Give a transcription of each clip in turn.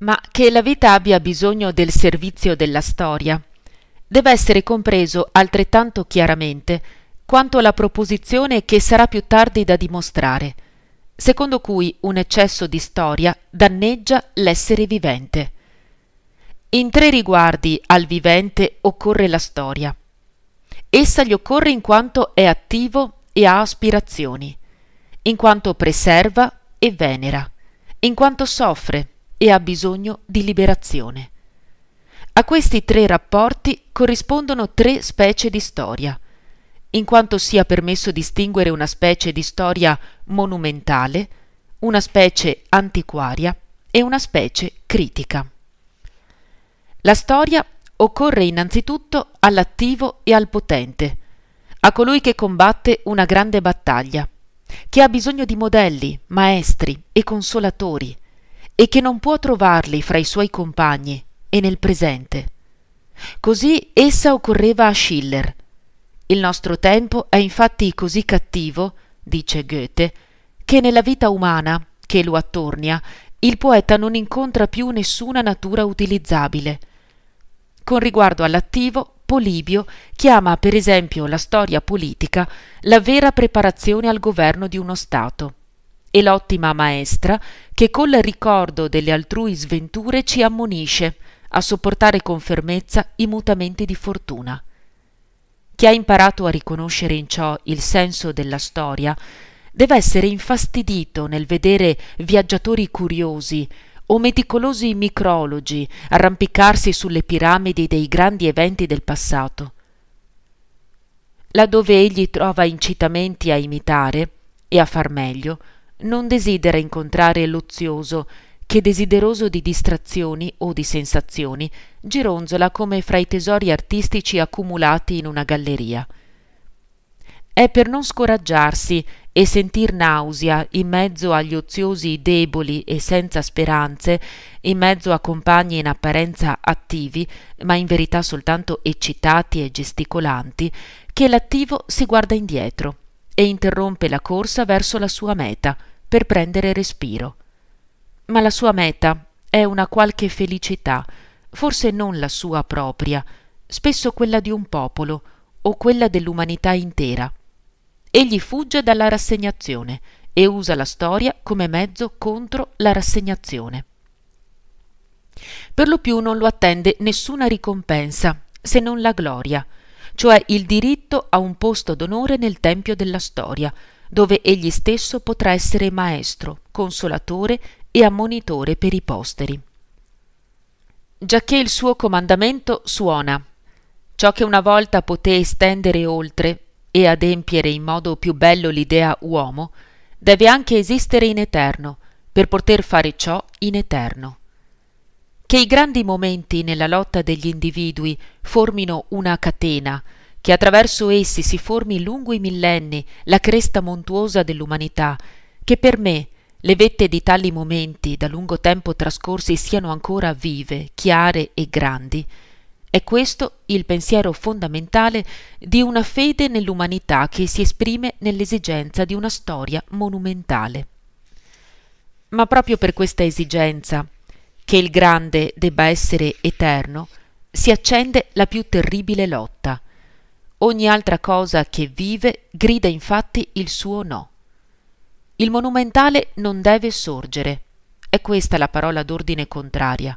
ma che la vita abbia bisogno del servizio della storia. Deve essere compreso altrettanto chiaramente quanto la proposizione che sarà più tardi da dimostrare, secondo cui un eccesso di storia danneggia l'essere vivente. In tre riguardi al vivente occorre la storia. Essa gli occorre in quanto è attivo e ha aspirazioni, in quanto preserva e venera, in quanto soffre e ha bisogno di liberazione. A questi tre rapporti corrispondono tre specie di storia. In quanto sia permesso distinguere una specie di storia monumentale, una specie antiquaria e una specie critica. La storia occorre innanzitutto all'attivo e al potente, a colui che combatte una grande battaglia, che ha bisogno di modelli, maestri e consolatori, e che non può trovarli fra i suoi compagni e nel presente. Così essa occorreva a Schiller. Il nostro tempo è infatti così cattivo, dice Goethe, che nella vita umana, che lo attornia, il poeta non incontra più nessuna natura utilizzabile. Con riguardo all'attivo, Polibio chiama per esempio la storia politica la vera preparazione al governo di uno Stato e l'ottima maestra che col ricordo delle altrui sventure ci ammonisce a sopportare con fermezza i mutamenti di fortuna. Chi ha imparato a riconoscere in ciò il senso della storia deve essere infastidito nel vedere viaggiatori curiosi o meticolosi micrologi arrampicarsi sulle piramidi dei grandi eventi del passato. Laddove egli trova incitamenti a imitare e a far meglio, non desidera incontrare l'ozioso, che desideroso di distrazioni o di sensazioni, gironzola come fra i tesori artistici accumulati in una galleria. È per non scoraggiarsi e sentir nausea in mezzo agli oziosi deboli e senza speranze, in mezzo a compagni in apparenza attivi, ma in verità soltanto eccitati e gesticolanti, che l'attivo si guarda indietro e interrompe la corsa verso la sua meta – per prendere respiro. Ma la sua meta è una qualche felicità, forse non la sua propria, spesso quella di un popolo o quella dell'umanità intera. Egli fugge dalla rassegnazione e usa la storia come mezzo contro la rassegnazione. Per lo più non lo attende nessuna ricompensa se non la gloria, cioè il diritto a un posto d'onore nel tempio della storia, dove egli stesso potrà essere maestro, consolatore e ammonitore per i posteri. Giacché il suo comandamento suona ciò che una volta poté estendere oltre e adempiere in modo più bello l'idea uomo, deve anche esistere in eterno, per poter fare ciò in eterno. Che i grandi momenti nella lotta degli individui formino una catena, che attraverso essi si formi lungo i millenni la cresta montuosa dell'umanità, che per me le vette di tali momenti da lungo tempo trascorsi siano ancora vive, chiare e grandi. È questo il pensiero fondamentale di una fede nell'umanità che si esprime nell'esigenza di una storia monumentale. Ma proprio per questa esigenza, che il grande debba essere eterno, si accende la più terribile lotta – Ogni altra cosa che vive grida infatti il suo no. Il monumentale non deve sorgere. È questa la parola d'ordine contraria.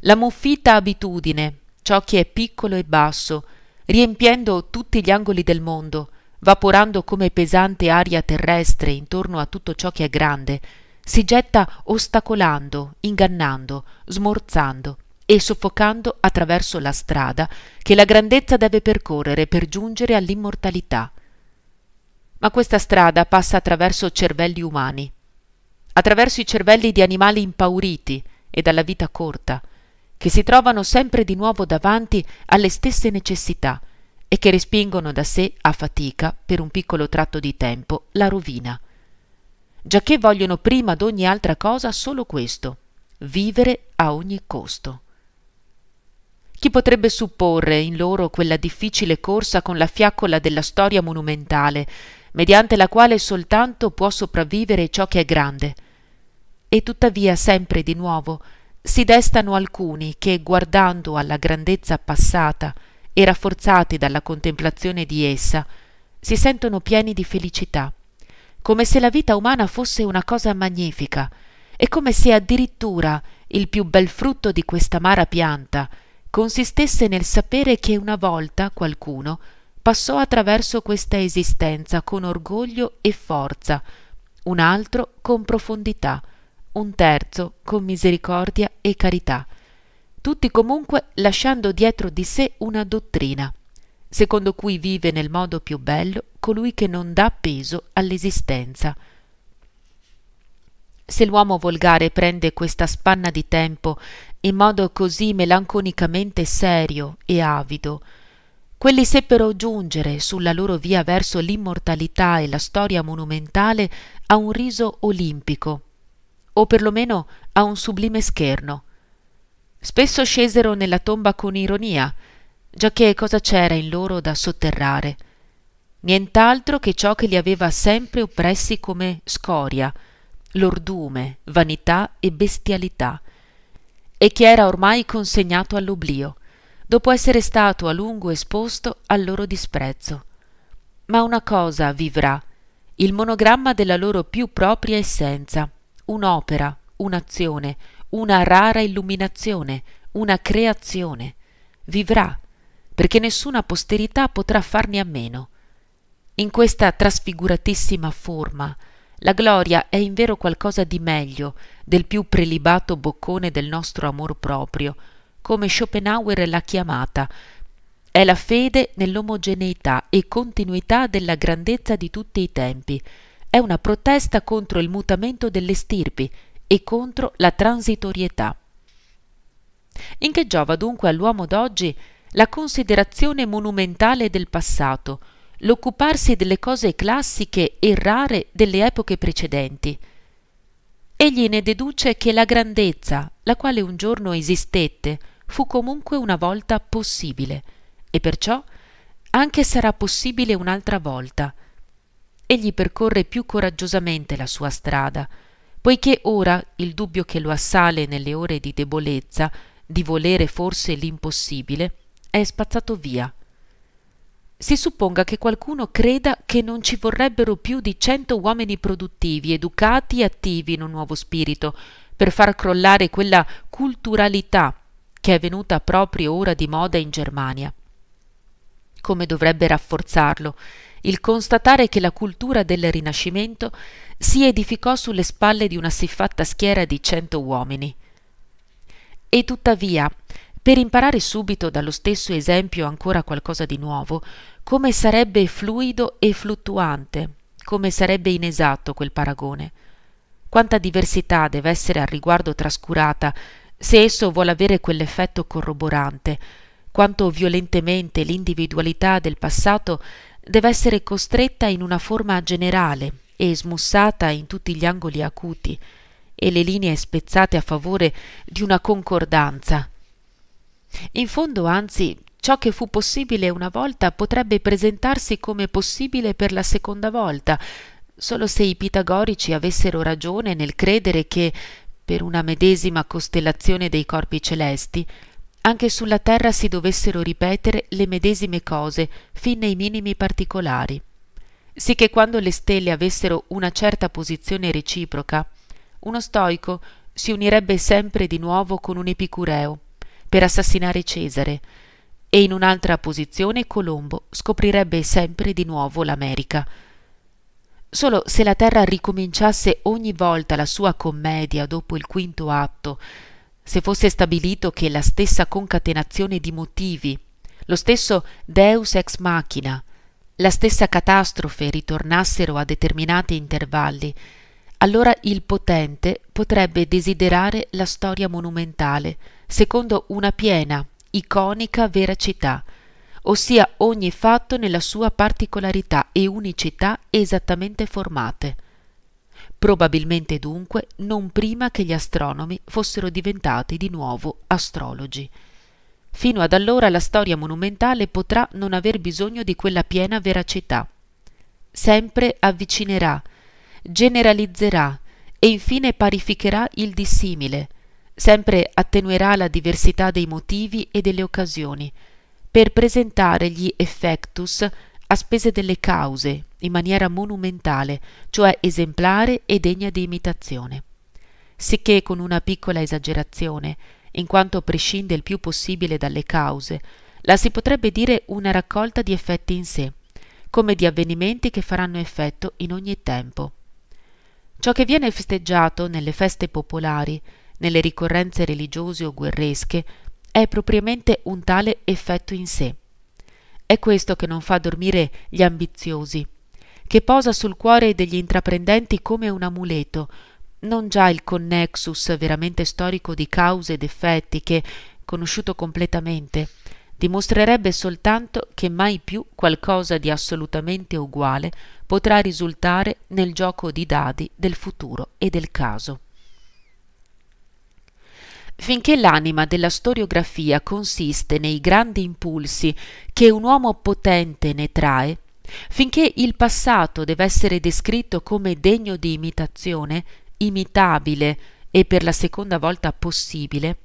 La muffita abitudine, ciò che è piccolo e basso, riempiendo tutti gli angoli del mondo, vaporando come pesante aria terrestre intorno a tutto ciò che è grande, si getta ostacolando, ingannando, smorzando e soffocando attraverso la strada che la grandezza deve percorrere per giungere all'immortalità. Ma questa strada passa attraverso cervelli umani, attraverso i cervelli di animali impauriti e dalla vita corta, che si trovano sempre di nuovo davanti alle stesse necessità e che respingono da sé a fatica, per un piccolo tratto di tempo, la rovina. Giacché vogliono prima d'ogni altra cosa solo questo, vivere a ogni costo. Chi potrebbe supporre in loro quella difficile corsa con la fiaccola della storia monumentale, mediante la quale soltanto può sopravvivere ciò che è grande? E tuttavia sempre di nuovo si destano alcuni che, guardando alla grandezza passata e rafforzati dalla contemplazione di essa, si sentono pieni di felicità, come se la vita umana fosse una cosa magnifica, e come se addirittura il più bel frutto di questa amara pianta, consistesse nel sapere che una volta qualcuno passò attraverso questa esistenza con orgoglio e forza, un altro con profondità, un terzo con misericordia e carità, tutti comunque lasciando dietro di sé una dottrina, secondo cui vive nel modo più bello colui che non dà peso all'esistenza. Se l'uomo volgare prende questa spanna di tempo in modo così melanconicamente serio e avido quelli seppero giungere sulla loro via verso l'immortalità e la storia monumentale a un riso olimpico o perlomeno a un sublime scherno spesso scesero nella tomba con ironia giacché cosa c'era in loro da sotterrare nient'altro che ciò che li aveva sempre oppressi come scoria lordume vanità e bestialità e che era ormai consegnato all'oblio, dopo essere stato a lungo esposto al loro disprezzo. Ma una cosa vivrà, il monogramma della loro più propria essenza, un'opera, un'azione, una rara illuminazione, una creazione. Vivrà, perché nessuna posterità potrà farne a meno. In questa trasfiguratissima forma, la gloria è invero qualcosa di meglio del più prelibato boccone del nostro amor proprio, come Schopenhauer l'ha chiamata. È la fede nell'omogeneità e continuità della grandezza di tutti i tempi. È una protesta contro il mutamento delle stirpi e contro la transitorietà. In che giova dunque all'uomo d'oggi la considerazione monumentale del passato, l'occuparsi delle cose classiche e rare delle epoche precedenti. Egli ne deduce che la grandezza, la quale un giorno esistette, fu comunque una volta possibile, e perciò anche sarà possibile un'altra volta. Egli percorre più coraggiosamente la sua strada, poiché ora il dubbio che lo assale nelle ore di debolezza, di volere forse l'impossibile, è spazzato via si supponga che qualcuno creda che non ci vorrebbero più di cento uomini produttivi, educati e attivi in un nuovo spirito, per far crollare quella culturalità che è venuta proprio ora di moda in Germania. Come dovrebbe rafforzarlo il constatare che la cultura del Rinascimento si edificò sulle spalle di una siffatta schiera di cento uomini. E tuttavia, per imparare subito dallo stesso esempio ancora qualcosa di nuovo, come sarebbe fluido e fluttuante, come sarebbe inesatto quel paragone. Quanta diversità deve essere al riguardo trascurata se esso vuole avere quell'effetto corroborante, quanto violentemente l'individualità del passato deve essere costretta in una forma generale e smussata in tutti gli angoli acuti e le linee spezzate a favore di una concordanza. In fondo, anzi, Ciò che fu possibile una volta potrebbe presentarsi come possibile per la seconda volta, solo se i pitagorici avessero ragione nel credere che, per una medesima costellazione dei corpi celesti, anche sulla terra si dovessero ripetere le medesime cose fin nei minimi particolari, Sicché quando le stelle avessero una certa posizione reciproca, uno stoico si unirebbe sempre di nuovo con un epicureo per assassinare Cesare e in un'altra posizione Colombo scoprirebbe sempre di nuovo l'America. Solo se la Terra ricominciasse ogni volta la sua commedia dopo il quinto atto, se fosse stabilito che la stessa concatenazione di motivi, lo stesso Deus ex machina, la stessa catastrofe ritornassero a determinati intervalli, allora il potente potrebbe desiderare la storia monumentale, secondo una piena iconica veracità, ossia ogni fatto nella sua particolarità e unicità esattamente formate. Probabilmente dunque non prima che gli astronomi fossero diventati di nuovo astrologi. Fino ad allora la storia monumentale potrà non aver bisogno di quella piena veracità. Sempre avvicinerà, generalizzerà e infine parificherà il dissimile, sempre attenuerà la diversità dei motivi e delle occasioni, per presentare gli effectus a spese delle cause, in maniera monumentale, cioè esemplare e degna di imitazione. Sicché con una piccola esagerazione, in quanto prescinde il più possibile dalle cause, la si potrebbe dire una raccolta di effetti in sé, come di avvenimenti che faranno effetto in ogni tempo. Ciò che viene festeggiato nelle feste popolari nelle ricorrenze religiose o guerresche è propriamente un tale effetto in sé. È questo che non fa dormire gli ambiziosi, che posa sul cuore degli intraprendenti come un amuleto, non già il connexus veramente storico di cause ed effetti che, conosciuto completamente, dimostrerebbe soltanto che mai più qualcosa di assolutamente uguale potrà risultare nel gioco di dadi del futuro e del caso. Finché l'anima della storiografia consiste nei grandi impulsi che un uomo potente ne trae, finché il passato deve essere descritto come degno di imitazione, imitabile e per la seconda volta possibile,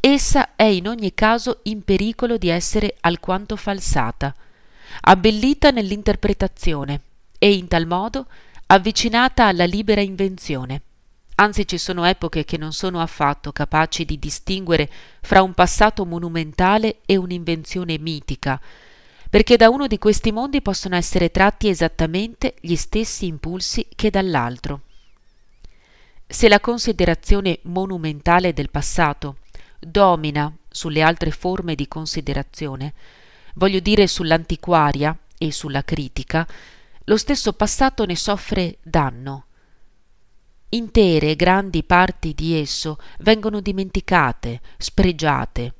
essa è in ogni caso in pericolo di essere alquanto falsata, abbellita nell'interpretazione e in tal modo avvicinata alla libera invenzione. Anzi ci sono epoche che non sono affatto capaci di distinguere fra un passato monumentale e un'invenzione mitica, perché da uno di questi mondi possono essere tratti esattamente gli stessi impulsi che dall'altro. Se la considerazione monumentale del passato domina sulle altre forme di considerazione, voglio dire sull'antiquaria e sulla critica, lo stesso passato ne soffre danno. Intere grandi parti di esso vengono dimenticate, spregiate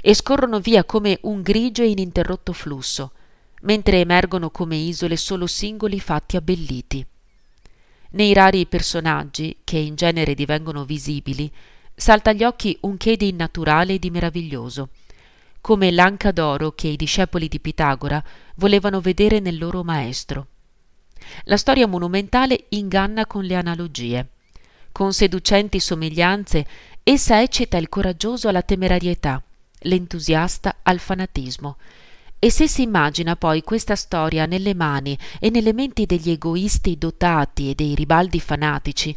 e scorrono via come un grigio e ininterrotto flusso, mentre emergono come isole solo singoli fatti abbelliti. Nei rari personaggi, che in genere divengono visibili, salta agli occhi un che di innaturale e di meraviglioso, come l'anca d'oro che i discepoli di Pitagora volevano vedere nel loro maestro. La storia monumentale inganna con le analogie. Con seducenti somiglianze, essa eccita il coraggioso alla temerarietà, l'entusiasta al fanatismo. E se si immagina poi questa storia nelle mani e nelle menti degli egoisti dotati e dei ribaldi fanatici,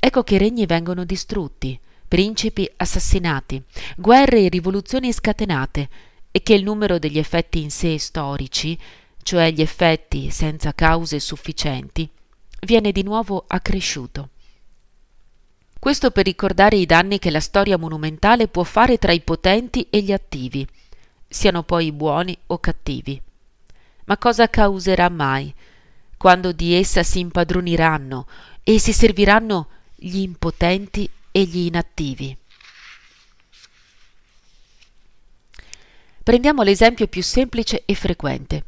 ecco che regni vengono distrutti, principi assassinati, guerre e rivoluzioni scatenate, e che il numero degli effetti in sé storici cioè gli effetti senza cause sufficienti, viene di nuovo accresciuto. Questo per ricordare i danni che la storia monumentale può fare tra i potenti e gli attivi, siano poi buoni o cattivi. Ma cosa causerà mai? Quando di essa si impadroniranno e si serviranno gli impotenti e gli inattivi. Prendiamo l'esempio più semplice e frequente.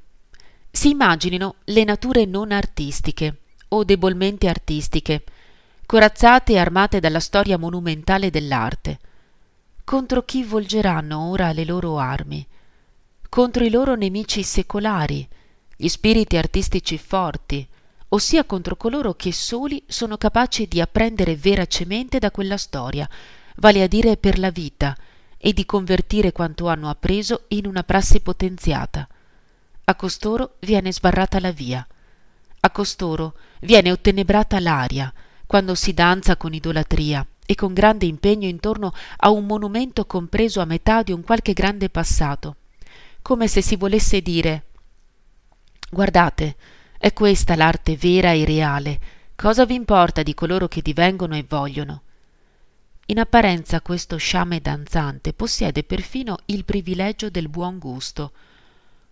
Si immaginino le nature non artistiche o debolmente artistiche, corazzate e armate dalla storia monumentale dell'arte. Contro chi volgeranno ora le loro armi? Contro i loro nemici secolari, gli spiriti artistici forti, ossia contro coloro che soli sono capaci di apprendere veracemente da quella storia, vale a dire per la vita, e di convertire quanto hanno appreso in una prassi potenziata a costoro viene sbarrata la via, a costoro viene ottenebrata l'aria, quando si danza con idolatria e con grande impegno intorno a un monumento compreso a metà di un qualche grande passato, come se si volesse dire Guardate, è questa l'arte vera e reale, cosa vi importa di coloro che divengono e vogliono? In apparenza questo sciame danzante possiede perfino il privilegio del buon gusto,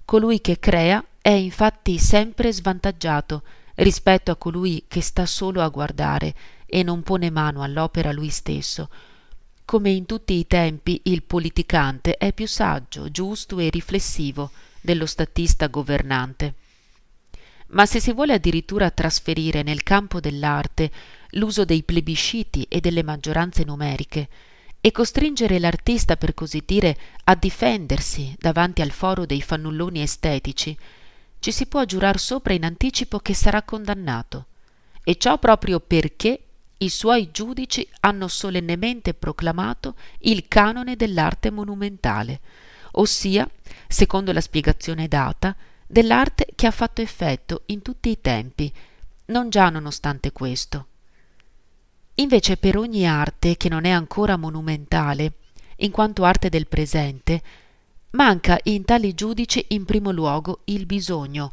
Colui che crea è infatti sempre svantaggiato rispetto a colui che sta solo a guardare e non pone mano all'opera lui stesso. Come in tutti i tempi il politicante è più saggio, giusto e riflessivo dello statista governante. Ma se si vuole addirittura trasferire nel campo dell'arte l'uso dei plebisciti e delle maggioranze numeriche, e costringere l'artista, per così dire, a difendersi davanti al foro dei fannulloni estetici, ci si può giurar sopra in anticipo che sarà condannato, e ciò proprio perché i suoi giudici hanno solennemente proclamato il canone dell'arte monumentale, ossia, secondo la spiegazione data, dell'arte che ha fatto effetto in tutti i tempi, non già nonostante questo, Invece per ogni arte che non è ancora monumentale, in quanto arte del presente, manca in tali giudici in primo luogo il bisogno,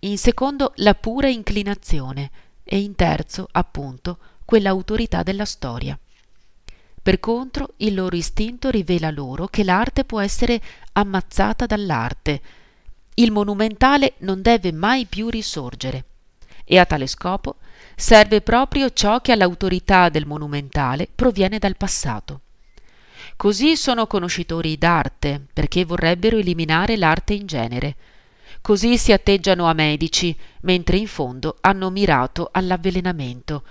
in secondo la pura inclinazione e in terzo, appunto, quell'autorità della storia. Per contro, il loro istinto rivela loro che l'arte può essere ammazzata dall'arte. Il monumentale non deve mai più risorgere. E a tale scopo serve proprio ciò che all'autorità del monumentale proviene dal passato. Così sono conoscitori d'arte, perché vorrebbero eliminare l'arte in genere. Così si atteggiano a medici, mentre in fondo hanno mirato all'avvelenamento.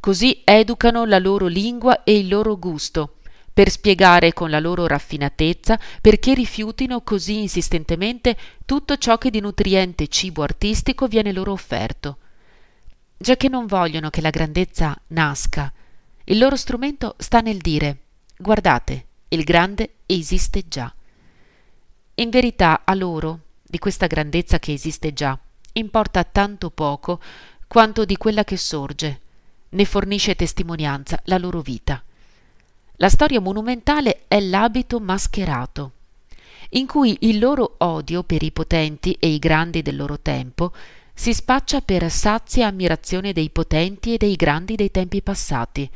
Così educano la loro lingua e il loro gusto, per spiegare con la loro raffinatezza perché rifiutino così insistentemente tutto ciò che di nutriente cibo artistico viene loro offerto già che non vogliono che la grandezza nasca. Il loro strumento sta nel dire guardate, il grande esiste già. In verità a loro, di questa grandezza che esiste già, importa tanto poco quanto di quella che sorge, ne fornisce testimonianza la loro vita. La storia monumentale è l'abito mascherato, in cui il loro odio per i potenti e i grandi del loro tempo si spaccia per sazia ammirazione dei potenti e dei grandi dei tempi passati.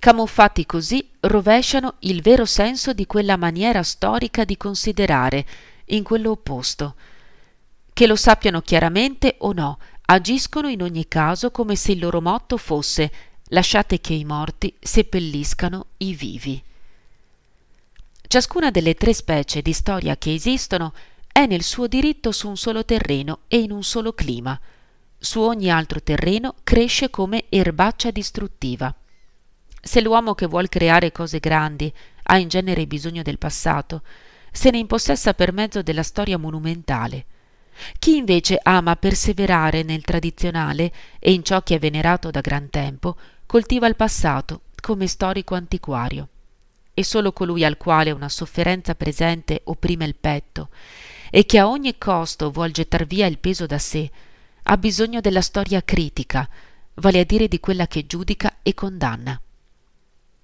Camuffati così rovesciano il vero senso di quella maniera storica di considerare, in quello opposto. Che lo sappiano chiaramente o no, agiscono in ogni caso come se il loro motto fosse lasciate che i morti seppelliscano i vivi. Ciascuna delle tre specie di storia che esistono è nel suo diritto su un solo terreno e in un solo clima. Su ogni altro terreno cresce come erbaccia distruttiva. Se l'uomo che vuol creare cose grandi ha in genere bisogno del passato, se ne impossessa per mezzo della storia monumentale. Chi invece ama perseverare nel tradizionale e in ciò che è venerato da gran tempo, coltiva il passato come storico antiquario. E solo colui al quale una sofferenza presente opprime il petto e che a ogni costo vuol gettar via il peso da sé, ha bisogno della storia critica, vale a dire di quella che giudica e condanna.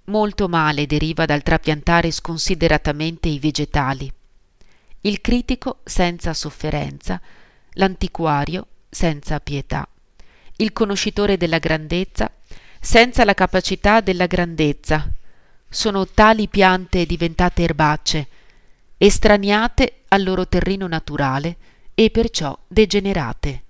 Molto male deriva dal trapiantare sconsideratamente i vegetali. Il critico senza sofferenza, l'antiquario senza pietà, il conoscitore della grandezza senza la capacità della grandezza. Sono tali piante diventate erbacce, estraniate al loro terreno naturale e perciò degenerate.